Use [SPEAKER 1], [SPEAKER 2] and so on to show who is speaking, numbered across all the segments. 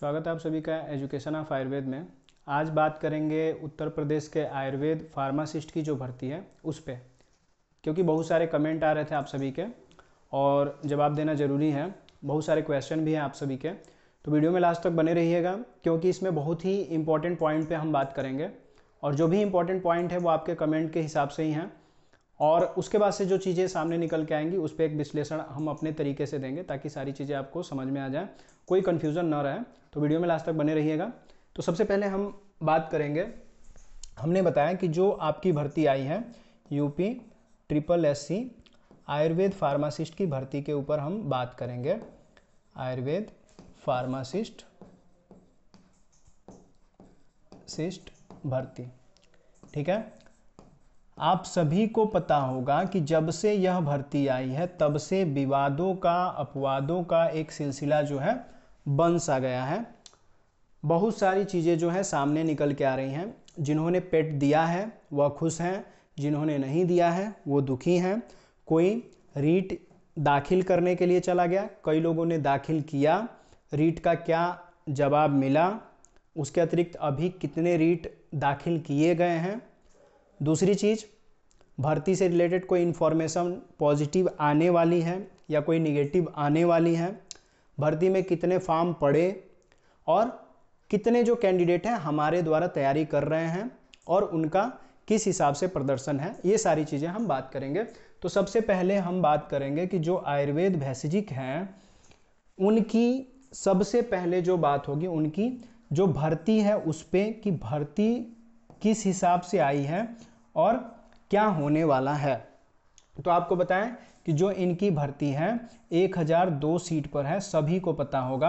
[SPEAKER 1] स्वागत है आप सभी का एजुकेशन ऑफ आयुर्वेद में आज बात करेंगे उत्तर प्रदेश के आयुर्वेद फार्मासिस्ट की जो भर्ती है उस पर क्योंकि बहुत सारे कमेंट आ रहे थे आप सभी के और जवाब देना ज़रूरी है बहुत सारे क्वेश्चन भी हैं आप सभी के तो वीडियो में लास्ट तक बने रहिएगा क्योंकि इसमें बहुत ही इंपॉर्टेंट पॉइंट पर हम बात करेंगे और जो भी इंपॉर्टेंट पॉइंट है वो आपके कमेंट के हिसाब से ही हैं और उसके बाद से जो चीज़ें सामने निकल के आएंगी उस पर एक विश्लेषण हम अपने तरीके से देंगे ताकि सारी चीज़ें आपको समझ में आ जाए कोई कन्फ्यूज़न ना रहे तो वीडियो में लास्ट तक बने रहिएगा तो सबसे पहले हम बात करेंगे हमने बताया कि जो आपकी भर्ती आई है UP triple S C Ayurveda pharmacist की भर्ती के ऊपर हम बात करेंगे आयुर्वेद फार्मासिस्ट सिस्ट भर्ती ठीक है आप सभी को पता होगा कि जब से यह भर्ती आई है तब से विवादों का अपवादों का एक सिलसिला जो है बन सा गया है बहुत सारी चीज़ें जो हैं सामने निकल के आ रही हैं जिन्होंने पेट दिया है वह खुश हैं जिन्होंने नहीं दिया है वो दुखी हैं कोई रीट दाखिल करने के लिए चला गया कई लोगों ने दाखिल किया रीट का क्या जवाब मिला उसके अतिरिक्त अभी कितने रीट दाखिल किए गए हैं दूसरी चीज़ भर्ती से रिलेटेड कोई इन्फॉर्मेशन पॉजिटिव आने वाली है या कोई निगेटिव आने वाली है भर्ती में कितने फॉर्म पड़े और कितने जो कैंडिडेट हैं हमारे द्वारा तैयारी कर रहे हैं और उनका किस हिसाब से प्रदर्शन है ये सारी चीज़ें हम बात करेंगे तो सबसे पहले हम बात करेंगे कि जो आयुर्वेद भैसेजिक हैं उनकी सबसे पहले जो बात होगी उनकी जो भर्ती है उस पर कि भर्ती किस हिसाब से आई है और क्या होने वाला है तो आपको बताएं कि जो इनकी भर्ती है 1002 सीट पर है सभी को पता होगा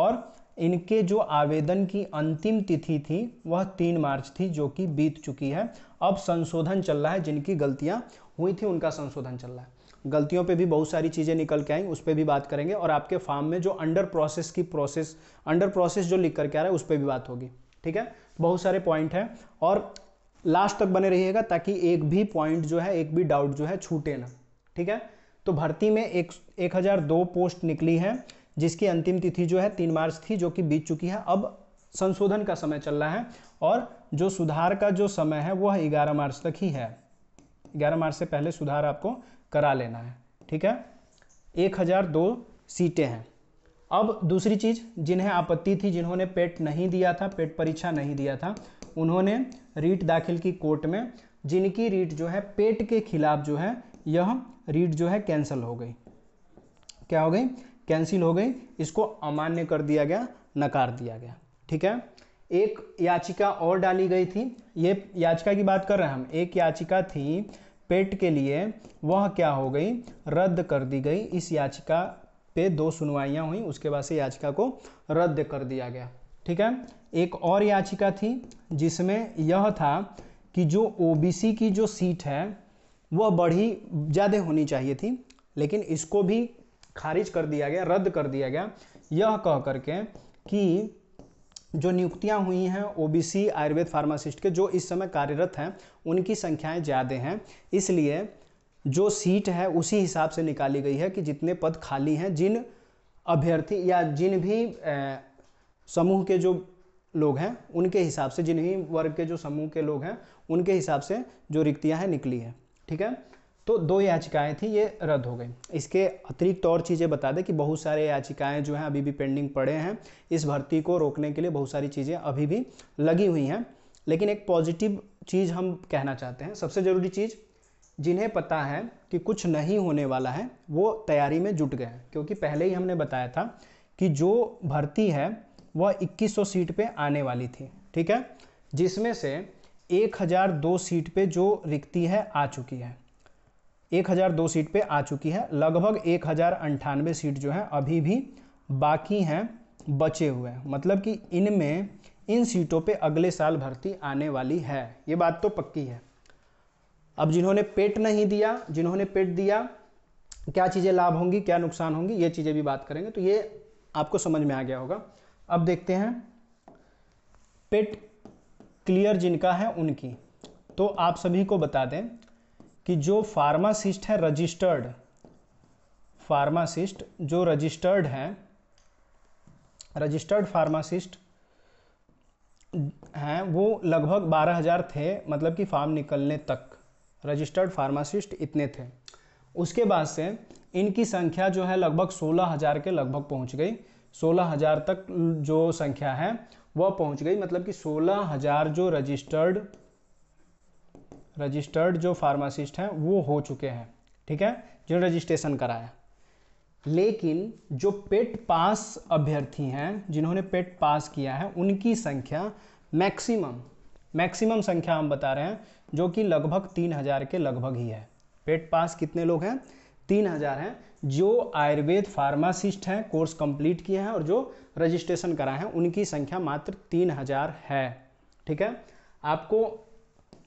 [SPEAKER 1] और इनके जो आवेदन की अंतिम तिथि थी वह तीन मार्च थी जो कि बीत चुकी है अब संशोधन चल रहा है जिनकी गलतियां हुई थी उनका संशोधन चल रहा है गलतियों पे भी बहुत सारी चीज़ें निकल के आई उस पर भी बात करेंगे और आपके फार्म में जो अंडर प्रोसेस की प्रोसेस अंडर प्रोसेस जो लिख करके आ रहा है उस पर भी बात होगी ठीक है बहुत सारे पॉइंट हैं और लास्ट तक बने रहिएगा ताकि एक भी पॉइंट जो है एक भी डाउट जो है छूटे ना ठीक है तो भर्ती में एक एक हज़ार दो पोस्ट निकली है जिसकी अंतिम तिथि जो है तीन मार्च थी जो कि बीत चुकी है अब संशोधन का समय चल रहा है और जो सुधार का जो समय है वह ग्यारह मार्च तक ही है ग्यारह मार्च से पहले सुधार आपको करा लेना है ठीक है एक हज़ार दो सीटें हैं अब दूसरी चीज़ जिन्हें आपत्ति थी जिन्होंने पेट नहीं दिया था पेट परीक्षा नहीं दिया था उन्होंने रीट दाखिल की कोर्ट में जिनकी रीट जो है पेट के खिलाफ जो है यह रीट जो है कैंसिल हो गई क्या हो गई कैंसिल हो गई इसको अमान्य कर दिया गया नकार दिया गया ठीक है एक याचिका और डाली गई थी ये याचिका की बात कर रहे हैं हम एक याचिका थी पेट के लिए वह क्या हो गई रद्द कर दी गई इस याचिका पे दो सुनवाइयाँ हुई उसके बाद से याचिका को रद्द कर दिया गया ठीक है एक और याचिका थी जिसमें यह था कि जो ओबीसी की जो सीट है वह बढ़ी ज़्यादा होनी चाहिए थी लेकिन इसको भी खारिज कर दिया गया रद्द कर दिया गया यह कह करके कि जो नियुक्तियां हुई हैं ओबीसी आयुर्वेद फार्मासिस्ट के जो इस समय कार्यरत हैं उनकी संख्याएं ज़्यादा हैं इसलिए जो सीट है उसी हिसाब से निकाली गई है कि जितने पद खाली हैं जिन अभ्यर्थी या जिन भी समूह के जो लोग हैं उनके हिसाब से ही वर्ग के जो समूह के लोग हैं उनके हिसाब से जो रिक्तियाँ हैं निकली है ठीक है तो दो याचिकाएं थी ये रद्द हो गई इसके अतिरिक्त और चीज़ें बता दें कि बहुत सारे याचिकाएं जो हैं अभी भी पेंडिंग पड़े हैं इस भर्ती को रोकने के लिए बहुत सारी चीज़ें अभी भी लगी हुई हैं लेकिन एक पॉजिटिव चीज़ हम कहना चाहते हैं सबसे ज़रूरी चीज़ जिन्हें पता है कि कुछ नहीं होने वाला है वो तैयारी में जुट गए हैं क्योंकि पहले ही हमने बताया था कि जो भर्ती है वह 2100 सीट पे आने वाली थी ठीक है जिसमें से 1002 सीट पे जो रिक्ति है आ चुकी है 1002 सीट पे आ चुकी है लगभग एक सीट जो है अभी भी बाकी हैं बचे हुए हैं मतलब कि इनमें इन सीटों पे अगले साल भर्ती आने वाली है ये बात तो पक्की है अब जिन्होंने पेट नहीं दिया जिन्होंने पेट दिया क्या चीज़ें लाभ होंगी क्या नुकसान होंगी ये चीज़ें भी बात करेंगे तो ये आपको समझ में आ गया होगा अब देखते हैं पेट क्लियर जिनका है उनकी तो आप सभी को बता दें कि जो फार्मासिस्ट है रजिस्टर्ड फार्मासिस्ट जो रजिस्टर्ड हैं रजिस्टर्ड फार्मासिस्ट हैं वो लगभग 12,000 थे मतलब कि फार्म निकलने तक रजिस्टर्ड फार्मासिस्ट इतने थे उसके बाद से इनकी संख्या जो है लगभग 16,000 के लगभग पहुंच गई सोलह हज़ार तक जो संख्या है वह पहुंच गई मतलब कि सोलह हज़ार जो रजिस्टर्ड रजिस्टर्ड जो फार्मासिस्ट हैं वो हो चुके हैं ठीक है जिन्होंने रजिस्ट्रेशन कराया लेकिन जो पेट पास अभ्यर्थी हैं जिन्होंने पेट पास किया है उनकी संख्या मैक्सिमम मैक्सिमम संख्या हम बता रहे हैं जो कि लगभग तीन हज़ार के लगभग ही है पेट पास कितने लोग हैं तीन हज़ार हैं जो आयुर्वेद फार्मासिस्ट हैं कोर्स कंप्लीट किए हैं और जो रजिस्ट्रेशन कराए हैं उनकी संख्या मात्र तीन हज़ार है ठीक है आपको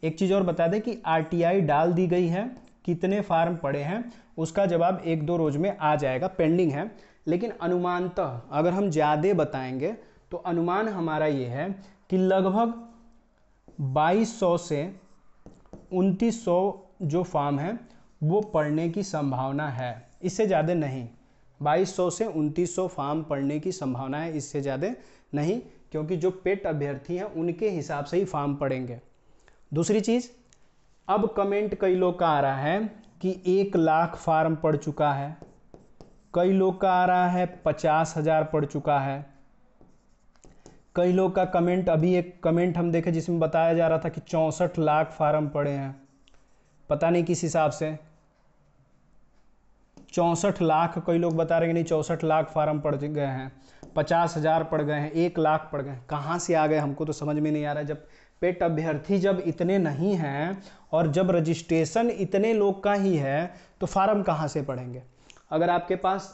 [SPEAKER 1] एक चीज़ और बता दें कि आरटीआई डाल दी गई है कितने फार्म पड़े हैं उसका जवाब एक दो रोज में आ जाएगा पेंडिंग है लेकिन अनुमानतः अगर हम ज़्यादा बताएंगे तो अनुमान हमारा ये है कि लगभग 2200 से 2900 जो फार्म हैं वो पढ़ने की संभावना है इससे ज़्यादा नहीं 2200 से 2900 फार्म पड़ने की संभावना है इससे ज़्यादा नहीं क्योंकि जो पेट अभ्यर्थी हैं उनके हिसाब से ही फार्म पड़ेंगे दूसरी चीज़ अब कमेंट कई लोग का आ रहा है कि एक लाख फार्म पड़ चुका है कई लोग का आ रहा है पचास हज़ार पड़ चुका है कई लोग का कमेंट अभी एक कमेंट हम देखे जिसमें बताया जा रहा था कि चौंसठ लाख फार्म पड़े हैं पता नहीं किस हिसाब से चौंसठ लाख कई लोग बता रहे हैं नहीं चौंसठ लाख फार्म पड़ गए हैं पचास हज़ार पड़ गए हैं एक लाख पड़ गए हैं कहाँ से आ गए हमको तो समझ में नहीं आ रहा है जब पेट अभ्यर्थी जब इतने नहीं हैं और जब रजिस्ट्रेशन इतने लोग का ही है तो फार्म कहाँ से पढ़ेंगे अगर आपके पास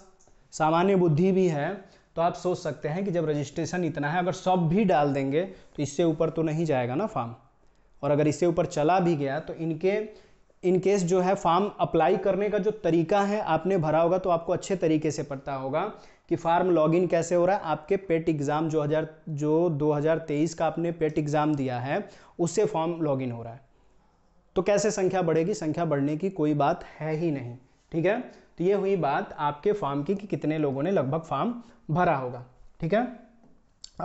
[SPEAKER 1] सामान्य बुद्धि भी है तो आप सोच सकते हैं कि जब रजिस्ट्रेशन इतना है अगर सब भी डाल देंगे तो इससे ऊपर तो नहीं जाएगा ना फार्म और अगर इससे ऊपर चला भी गया तो इनके इनकेस जो है फॉर्म अप्लाई करने का जो तरीका है आपने भरा होगा तो आपको अच्छे तरीके से पता होगा कि फार्म लॉगिन कैसे हो रहा है आपके पेट एग्ज़ाम जो हज़ार जो 2023 का आपने पेट एग्ज़ाम दिया है उससे फॉर्म लॉगिन हो रहा है तो कैसे संख्या बढ़ेगी संख्या बढ़ने की कोई बात है ही नहीं ठीक है तो ये हुई बात आपके फॉर्म की कि कितने लोगों ने लगभग फॉर्म भरा होगा ठीक है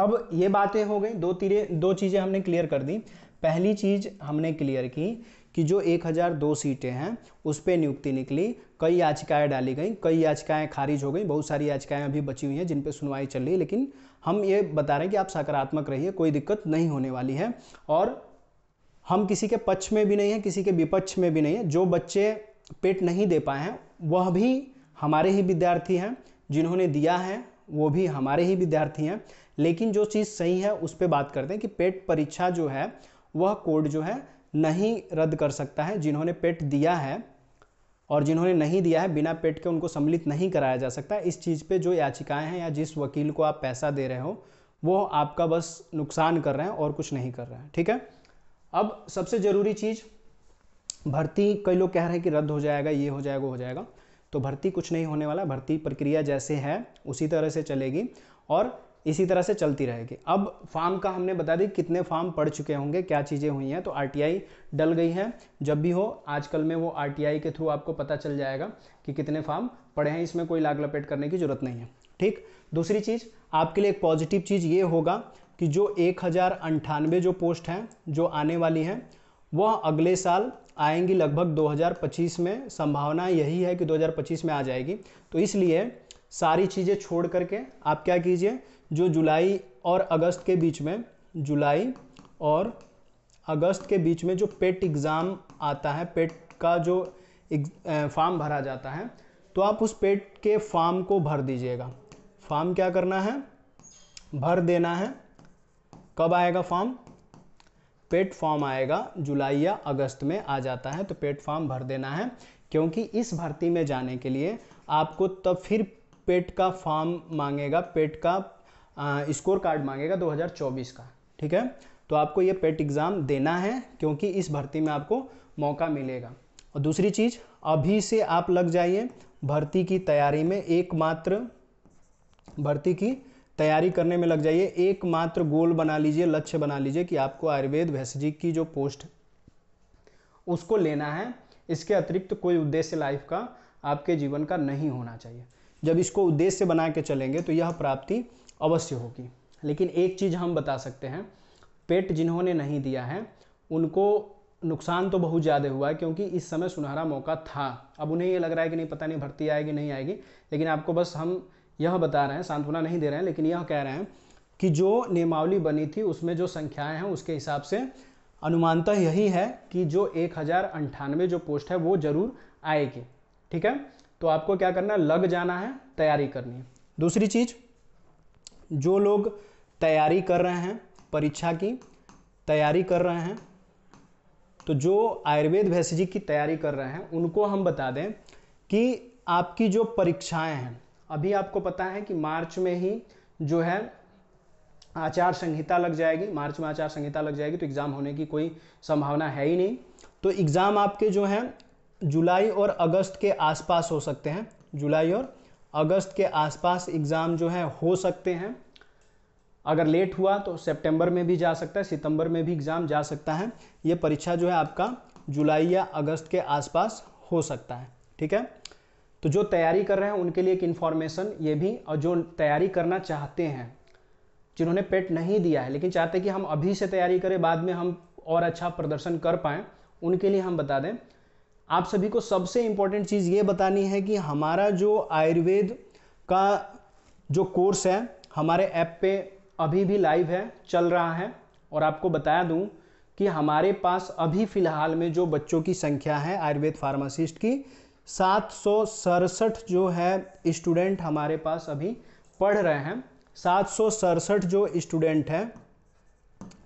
[SPEAKER 1] अब ये बातें हो गई दो तीरे दो चीज़ें हमने क्लियर कर दी पहली चीज़ हमने क्लियर की कि जो 1002 सीटें हैं उस पर नियुक्ति निकली कई याचिकाएं डाली गई कई याचिकाएं खारिज हो गई बहुत सारी याचिकाएं अभी बची हुई हैं जिन पर सुनवाई चल रही है लेकिन हम ये बता रहे हैं कि आप सकारात्मक रहिए कोई दिक्कत नहीं होने वाली है और हम किसी के पक्ष में भी नहीं है किसी के विपक्ष में भी नहीं है जो बच्चे पेट नहीं दे पाए हैं वह भी हमारे ही विद्यार्थी हैं जिन्होंने दिया है वो भी हमारे ही विद्यार्थी हैं लेकिन जो चीज़ सही है उस पर बात करते हैं कि पेट परीक्षा जो है वह कोड जो है नहीं रद्द कर सकता है जिन्होंने पेट दिया है और जिन्होंने नहीं दिया है बिना पेट के उनको सम्मिलित नहीं कराया जा सकता इस चीज़ पे जो याचिकाएं हैं या जिस वकील को आप पैसा दे रहे हो वो आपका बस नुकसान कर रहे हैं और कुछ नहीं कर रहे हैं ठीक है अब सबसे ज़रूरी चीज़ भर्ती कई लोग कह रहे हैं कि रद्द हो जाएगा ये हो जाएगा वो हो जाएगा तो भर्ती कुछ नहीं होने वाला भर्ती प्रक्रिया जैसे है उसी तरह से चलेगी और इसी तरह से चलती रहेगी अब फार्म का हमने बता दी कितने फार्म पढ़ चुके होंगे क्या चीज़ें हुई हैं तो आरटीआई डल गई है जब भी हो आजकल में वो आरटीआई के थ्रू आपको पता चल जाएगा कि कितने फार्म पड़े हैं इसमें कोई लाग लपेट करने की ज़रूरत नहीं है ठीक दूसरी चीज़ आपके लिए एक पॉजिटिव चीज़ ये होगा कि जो एक जो पोस्ट हैं जो आने वाली हैं वह अगले साल आएंगी लगभग 2025 में संभावना यही है कि 2025 में आ जाएगी तो इसलिए सारी चीज़ें छोड़ करके आप क्या कीजिए जो जुलाई और अगस्त के बीच में जुलाई और अगस्त के बीच में जो पेट एग्ज़ाम आता है पेट का जो फॉर्म भरा जाता है तो आप उस पेट के फॉर्म को भर दीजिएगा फॉर्म क्या करना है भर देना है कब आएगा फॉर्म पेट फॉर्म आएगा जुलाई या अगस्त में आ जाता है तो पेट फॉर्म भर देना है क्योंकि इस भर्ती में जाने के लिए आपको तब फिर पेट का फॉर्म मांगेगा पेट का स्कोर कार्ड मांगेगा 2024 का ठीक है तो आपको ये पेट एग्ज़ाम देना है क्योंकि इस भर्ती में आपको मौका मिलेगा और दूसरी चीज़ अभी से आप लग जाइए भर्ती की तैयारी में एकमात्र भर्ती की तैयारी करने में लग जाइए एकमात्र गोल बना लीजिए लक्ष्य बना लीजिए कि आपको आयुर्वेद भैसजी की जो पोस्ट उसको लेना है इसके अतिरिक्त कोई उद्देश्य लाइफ का आपके जीवन का नहीं होना चाहिए जब इसको उद्देश्य बना के चलेंगे तो यह प्राप्ति अवश्य होगी लेकिन एक चीज़ हम बता सकते हैं पेट जिन्होंने नहीं दिया है उनको नुकसान तो बहुत ज़्यादा हुआ है क्योंकि इस समय सुनहरा मौका था अब उन्हें ये लग रहा है कि नहीं पता नहीं भर्ती आएगी नहीं आएगी लेकिन आपको बस हम यह बता रहे हैं सांत्वना नहीं दे रहे हैं लेकिन यह कह रहे हैं कि जो नियमावली बनी थी उसमें जो संख्याएं हैं उसके हिसाब से अनुमानतः यही है कि जो एक जो पोस्ट है वो ज़रूर आएगी ठीक है तो आपको क्या करना है लग जाना है तैयारी करनी है दूसरी चीज़ जो लोग तैयारी कर रहे हैं परीक्षा की तैयारी कर रहे हैं तो जो आयुर्वेद भैसिजी की तैयारी कर रहे हैं उनको हम बता दें कि आपकी जो परीक्षाएं हैं अभी आपको पता है कि मार्च में ही जो है आचार संहिता लग जाएगी मार्च में आचार संहिता लग जाएगी तो एग्ज़ाम होने की कोई संभावना है ही नहीं तो एग्ज़ाम आपके जो हैं जुलाई और अगस्त के आसपास हो सकते हैं जुलाई और अगस्त के आसपास एग्ज़ाम जो है हो सकते हैं अगर लेट हुआ तो सितंबर में भी जा सकता है सितंबर में भी एग्ज़ाम जा सकता है ये परीक्षा जो है आपका जुलाई या अगस्त के आसपास हो सकता है ठीक है तो जो तैयारी कर रहे हैं उनके लिए एक इन्फॉर्मेशन ये भी और जो तैयारी करना चाहते हैं जिन्होंने पेट नहीं दिया है लेकिन चाहते हैं कि हम अभी से तैयारी करें बाद में हम और अच्छा प्रदर्शन कर पाएँ उनके लिए हम बता दें आप सभी को सबसे इम्पोर्टेंट चीज़ ये बतानी है कि हमारा जो आयुर्वेद का जो कोर्स है हमारे ऐप पे अभी भी लाइव है चल रहा है और आपको बताया दूं कि हमारे पास अभी फ़िलहाल में जो बच्चों की संख्या है आयुर्वेद फार्मासिस्ट की सात जो है स्टूडेंट हमारे पास अभी पढ़ रहे हैं सात जो स्टूडेंट हैं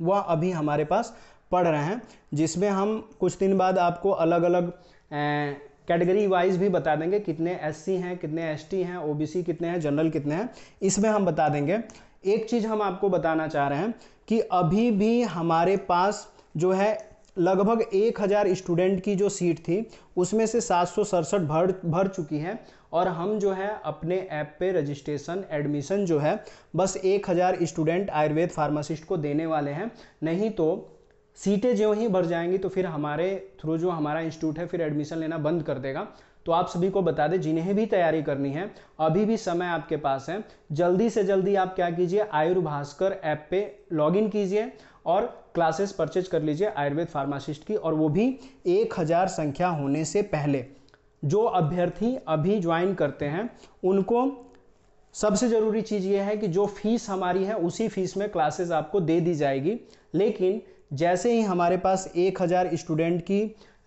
[SPEAKER 1] वह अभी हमारे पास पढ़ रहे हैं जिसमें हम कुछ दिन बाद आपको अलग अलग कैटेगरी वाइज भी बता देंगे कितने एससी हैं कितने एसटी हैं ओबीसी कितने हैं जनरल कितने हैं इसमें हम बता देंगे एक चीज़ हम आपको बताना चाह रहे हैं कि अभी भी हमारे पास जो है लगभग एक हज़ार स्टूडेंट की जो सीट थी उसमें से सात सौ सड़सठ भर भर चुकी है और हम जो है अपने ऐप पे रजिस्ट्रेशन एडमिशन जो है बस एक हज़ार स्टूडेंट आयुर्वेद फार्मासिस्ट को देने वाले हैं नहीं तो सीटें जो ही भर जाएंगी तो फिर हमारे थ्रू जो हमारा इंस्टीट्यूट है फिर एडमिशन लेना बंद कर देगा तो आप सभी को बता दें जिन्हें भी तैयारी करनी है अभी भी समय आपके पास है जल्दी से जल्दी आप क्या कीजिए आयुर्भास्कर ऐप पे लॉगिन कीजिए और क्लासेस परचेज कर लीजिए आयुर्वेद फार्मासिस्ट की और वो भी एक हज़ार संख्या होने से पहले जो अभ्यर्थी अभी ज्वाइन करते हैं उनको सबसे ज़रूरी चीज़ ये है कि जो फीस हमारी है उसी फीस में क्लासेस आपको दे दी जाएगी लेकिन जैसे ही हमारे पास एक हज़ार स्टूडेंट की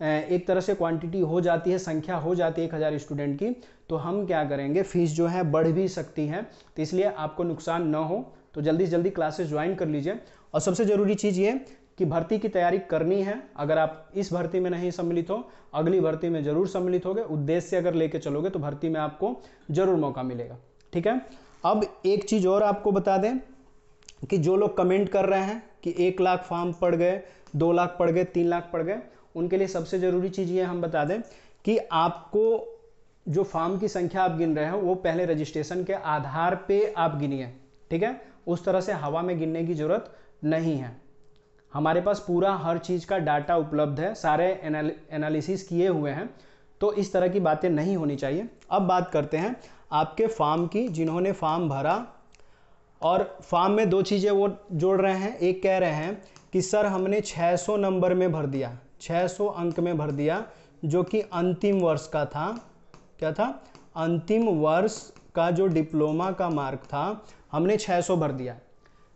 [SPEAKER 1] एक तरह से क्वांटिटी हो जाती है संख्या हो जाती है एक हज़ार स्टूडेंट की तो हम क्या करेंगे फ़ीस जो है बढ़ भी सकती है तो इसलिए आपको नुकसान ना हो तो जल्दी से जल्दी क्लासेस ज्वाइन कर लीजिए और सबसे ज़रूरी चीज़ ये कि भर्ती की तैयारी करनी है अगर आप इस भर्ती में नहीं सम्मिलित हो अगली भर्ती में ज़रूर सम्मिलित होगे उद्देश्य अगर लेके चलोगे तो भर्ती में आपको ज़रूर मौका मिलेगा ठीक है अब एक चीज़ और आपको बता दें कि जो लोग कमेंट कर रहे हैं कि एक लाख फॉर्म पड़ गए दो लाख पड़ गए तीन लाख पड़ गए उनके लिए सबसे ज़रूरी चीज़ ये हम बता दें कि आपको जो फॉर्म की संख्या आप गिन रहे हैं वो पहले रजिस्ट्रेशन के आधार पे आप गिनिए ठीक है उस तरह से हवा में गिनने की ज़रूरत नहीं है हमारे पास पूरा हर चीज़ का डाटा उपलब्ध है सारे एनालिसिस किए हुए हैं तो इस तरह की बातें नहीं होनी चाहिए अब बात करते हैं आपके फार्म की जिन्होंने फार्म भरा और फॉर्म में दो चीज़ें वो जोड़ रहे हैं एक कह रहे हैं कि सर हमने 600 नंबर में भर दिया 600 अंक में भर दिया जो कि अंतिम वर्ष का था क्या था अंतिम वर्ष का जो डिप्लोमा का मार्क था हमने 600 भर दिया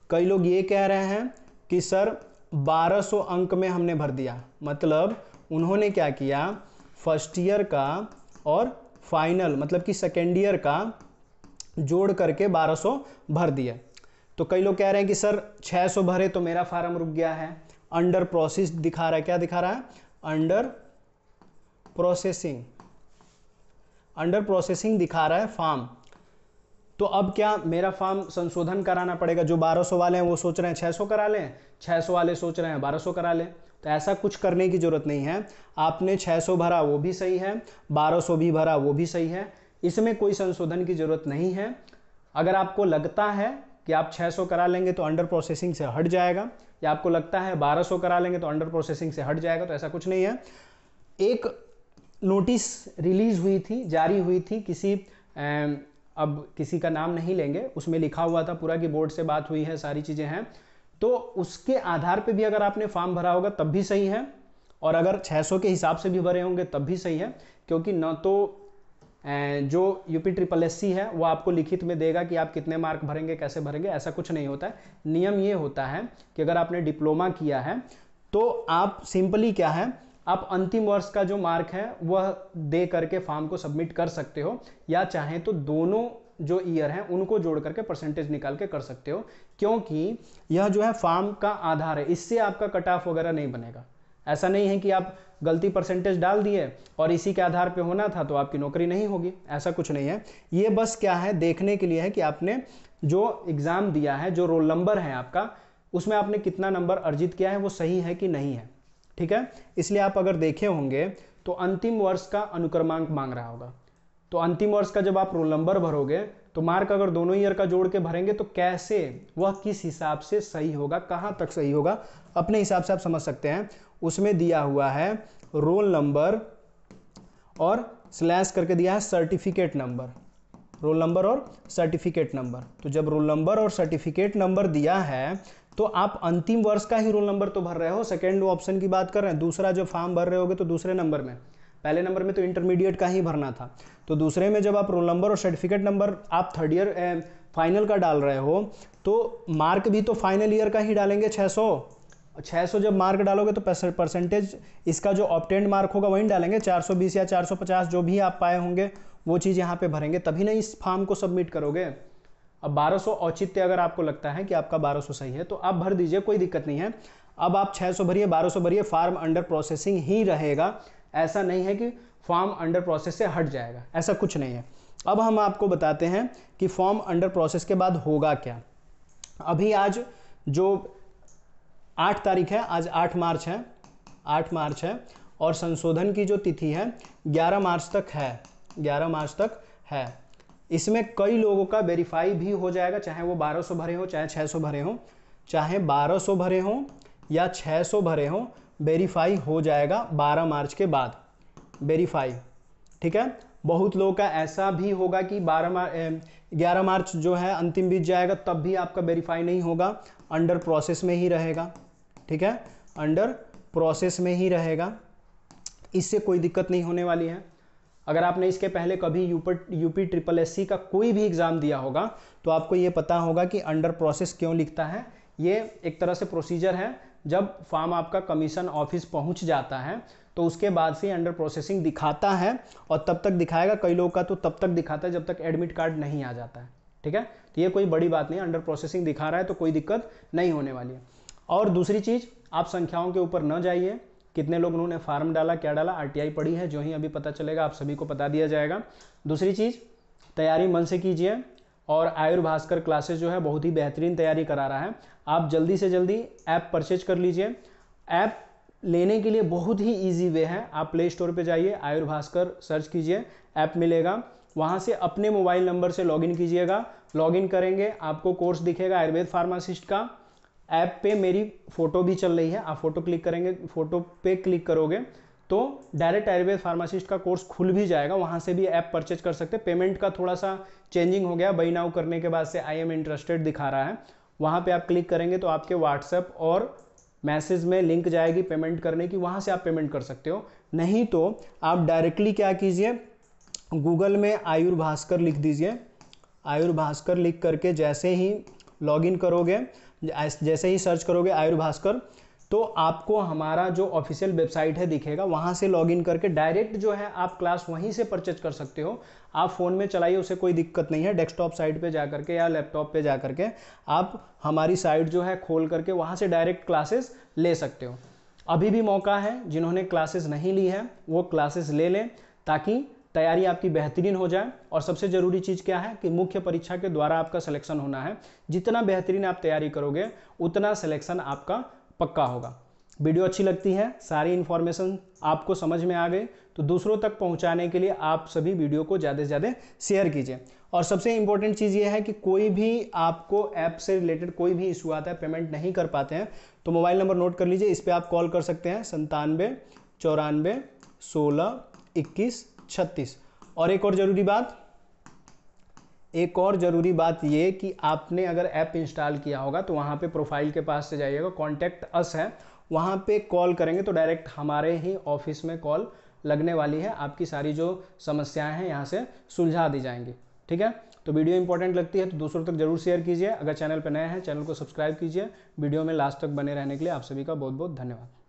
[SPEAKER 1] कई लोग ये कह रहे हैं कि सर 1200 अंक में हमने भर दिया मतलब उन्होंने क्या किया फर्स्ट ईयर का और फाइनल मतलब कि सेकेंड ईयर का जोड़ करके 1200 भर दिया तो कई लोग कह रहे हैं कि सर 600 भरे तो मेरा फार्म रुक गया है अंडर प्रोसेस दिखा रहा है क्या दिखा रहा है अंडर प्रोसेसिंग अंडर प्रोसेसिंग दिखा रहा है फार्म तो अब क्या मेरा फार्म संशोधन कराना पड़ेगा जो 1200 वाले हैं वो सोच रहे हैं 600 करा लें 600 वाले सोच रहे हैं 1200 करा लें तो ऐसा कुछ करने की ज़रूरत नहीं है आपने 600 भरा वो भी सही है 1200 भी भरा वो भी सही है इसमें कोई संशोधन की ज़रूरत नहीं है अगर आपको लगता है कि आप 600 करा लेंगे तो अंडर प्रोसेसिंग से हट जाएगा या आपको लगता है 1200 करा लेंगे तो अंडर प्रोसेसिंग से हट जाएगा तो ऐसा कुछ नहीं है एक नोटिस रिलीज हुई थी जारी हुई थी किसी अब किसी का नाम नहीं लेंगे उसमें लिखा हुआ था पूरा कि बोर्ड से बात हुई है सारी चीज़ें हैं तो उसके आधार पर भी अगर आपने फॉर्म भरा होगा तब भी सही है और अगर 600 के हिसाब से भी भरे होंगे तब भी सही है क्योंकि न तो जो यूपी ट्रिपल एस है वो आपको लिखित में देगा कि आप कितने मार्क भरेंगे कैसे भरेंगे ऐसा कुछ नहीं होता है नियम ये होता है कि अगर आपने डिप्लोमा किया है तो आप सिंपली क्या है आप अंतिम वर्ष का जो मार्क है वह दे करके फॉर्म को सबमिट कर सकते हो या चाहें तो दोनों जो ईयर हैं उनको जोड़ करके परसेंटेज निकाल के कर सकते हो क्योंकि यह जो है फॉर्म का आधार है इससे आपका कट ऑफ वगैरह नहीं बनेगा ऐसा नहीं है कि आप गलती परसेंटेज डाल दिए और इसी के आधार पे होना था तो आपकी नौकरी नहीं होगी ऐसा कुछ नहीं है ये बस क्या है देखने के लिए है कि आपने जो एग्ज़ाम दिया है जो रोल नंबर है आपका उसमें आपने कितना नंबर अर्जित किया है वो सही है कि नहीं है ठीक है इसलिए आप अगर देखे होंगे तो अंतिम वर्ष का अनुक्रमांक मांग रहा होगा तो अंतिम वर्ष का जब आप रोल नंबर भरोगे तो मार्क अगर दोनों ईयर का जोड़ के भरेंगे तो कैसे वह किस हिसाब से सही होगा कहाँ तक सही होगा अपने हिसाब से आप समझ सकते हैं उसमें दिया हुआ है रोल नंबर और स्लैश करके दिया है सर्टिफिकेट नंबर रोल नंबर और सर्टिफिकेट नंबर तो जब रोल नंबर और सर्टिफिकेट नंबर दिया है तो आप अंतिम वर्ष का ही रोल नंबर तो भर रहे हो सेकेंड ऑप्शन की बात कर रहे हैं दूसरा जो फॉर्म भर रहे होगे तो दूसरे नंबर में पहले नंबर में तो इंटरमीडिएट का ही भरना था तो दूसरे में जब आप रोल नंबर और सर्टिफिकेट नंबर आप थर्ड ईयर फाइनल का डाल रहे हो तो मार्क भी तो फाइनल ईयर का ही डालेंगे 600 छः सौ जब मार्क डालोगे तो परसेंटेज इसका जो ऑप्टेंड मार्क होगा वहीं डालेंगे 420 या 450 जो भी आप पाए होंगे वो चीज़ यहाँ पे भरेंगे तभी ना इस फॉर्म को सबमिट करोगे अब 1200 औचित्य अगर आपको लगता है कि आपका 1200 सही है तो आप भर दीजिए कोई दिक्कत नहीं है अब आप 600 भरिए 1200 भरिए फार्म अंडर प्रोसेसिंग ही रहेगा ऐसा नहीं है कि फॉर्म अंडर प्रोसेस से हट जाएगा ऐसा कुछ नहीं है अब हम आपको बताते हैं कि फॉर्म अंडर प्रोसेस के बाद होगा क्या अभी आज जो आठ तारीख है आज आठ मार्च है आठ मार्च है और संशोधन की जो तिथि है ग्यारह मार्च तक है ग्यारह मार्च तक है इसमें कई लोगों का वेरीफाई भी हो जाएगा चाहे वो बारह सौ भरे हो चाहे छः सौ भरे हों चाहे बारह सौ भरे हों या छः सौ भरे हों वेरीफाई हो जाएगा बारह मार्च के बाद वेरीफाई ठीक है बहुत लोगों का ऐसा भी होगा कि बारह मार्च ग्यारह मार्च जो है अंतिम बीत जाएगा तब भी आपका वेरीफाई नहीं होगा अंडर प्रोसेस में ही रहेगा ठीक है अंडर प्रोसेस में ही रहेगा इससे कोई दिक्कत नहीं होने वाली है अगर आपने इसके पहले कभी यूपर यूपी ट्रिपल एस का कोई भी एग्ज़ाम दिया होगा तो आपको ये पता होगा कि अंडर प्रोसेस क्यों लिखता है ये एक तरह से प्रोसीजर है जब फॉर्म आपका कमीशन ऑफिस पहुंच जाता है तो उसके बाद से अंडर प्रोसेसिंग दिखाता है और तब तक दिखाएगा कई लोग का तो तब तक दिखाता है जब तक एडमिट कार्ड नहीं आ जाता है ठीक है तो ये कोई बड़ी बात नहीं अंडर प्रोसेसिंग दिखा रहा है तो कोई दिक्कत नहीं होने वाली है और दूसरी चीज़ आप संख्याओं के ऊपर न जाइए कितने लोग उन्होंने फार्म डाला क्या डाला आरटीआई पड़ी है जो ही अभी पता चलेगा आप सभी को बता दिया जाएगा दूसरी चीज़ तैयारी मन से कीजिए और आयुर्भास्कर क्लासेस जो है बहुत ही बेहतरीन तैयारी करा रहा है आप जल्दी से जल्दी ऐप परचेज कर लीजिए ऐप लेने के लिए बहुत ही इजी वे है आप प्ले स्टोर पे जाइए आयुर्भास्कर सर्च कीजिए ऐप मिलेगा वहाँ से अपने मोबाइल नंबर से लॉगिन कीजिएगा लॉगिन करेंगे आपको कोर्स दिखेगा आयुर्वेद फार्मासिस्ट का ऐप पे मेरी फ़ोटो भी चल रही है आप फोटो क्लिक करेंगे फ़ोटो पे क्लिक करोगे तो डायरेक्ट आयुर्वेद फार्मासिस्ट का कोर्स खुल भी जाएगा वहाँ से भी ऐप परचेज कर सकते हैं पेमेंट का थोड़ा सा चेंजिंग हो गया बई नाउ करने के बाद से आई एम इंटरेस्टेड दिखा रहा है वहाँ पे आप क्लिक करेंगे तो आपके व्हाट्सएप और मैसेज में लिंक जाएगी पेमेंट करने की वहाँ से आप पेमेंट कर सकते हो नहीं तो आप डायरेक्टली क्या कीजिए गूगल में आयुर्भास्कर लिख दीजिए आयुर्भास्कर लिख करके जैसे ही लॉग करोगे जैसे ही सर्च करोगे आयुर्भास्कर तो आपको हमारा जो ऑफिशियल वेबसाइट है दिखेगा वहाँ से लॉग करके डायरेक्ट जो है आप क्लास वहीं से परचेज कर सकते हो आप फ़ोन में चलाइए उसे कोई दिक्कत नहीं है डेस्कटॉप साइट पे जा करके या लैपटॉप पे जा करके आप हमारी साइट जो है खोल करके वहाँ से डायरेक्ट क्लासेस ले सकते हो अभी भी मौका है जिन्होंने क्लासेस नहीं ली हैं वो क्लासेस ले लें ताकि तैयारी आपकी बेहतरीन हो जाए और सबसे ज़रूरी चीज़ क्या है कि मुख्य परीक्षा के द्वारा आपका सिलेक्शन होना है जितना बेहतरीन आप तैयारी करोगे उतना सिलेक्शन आपका पक्का होगा वीडियो अच्छी लगती है सारी इन्फॉर्मेशन आपको समझ में आ गई तो दूसरों तक पहुंचाने के लिए आप सभी वीडियो को ज़्यादा से ज़्यादा शेयर कीजिए और सबसे इम्पोर्टेंट चीज़ ये है कि कोई भी आपको ऐप से रिलेटेड कोई भी इशू आता है पेमेंट नहीं कर पाते हैं तो मोबाइल नंबर नोट कर लीजिए इस पर आप कॉल कर सकते हैं संतानवे चौरानवे सोलह इक्कीस छत्तीस और एक और ज़रूरी बात एक और ज़रूरी बात ये कि आपने अगर ऐप इंस्टॉल किया होगा तो वहां पे प्रोफाइल के पास से जाइएगा कॉन्टेक्ट अस है वहां पे कॉल करेंगे तो डायरेक्ट हमारे ही ऑफिस में कॉल लगने वाली है आपकी सारी जो समस्याएं हैं यहाँ से सुलझा दी जाएंगी ठीक है तो वीडियो इंपॉर्टेंट लगती है तो दूसरों तक जरूर शेयर कीजिए अगर चैनल पर नए हैं चैनल को सब्सक्राइब कीजिए वीडियो में लास्ट तक बने रहने के लिए आप सभी का बहुत बहुत धन्यवाद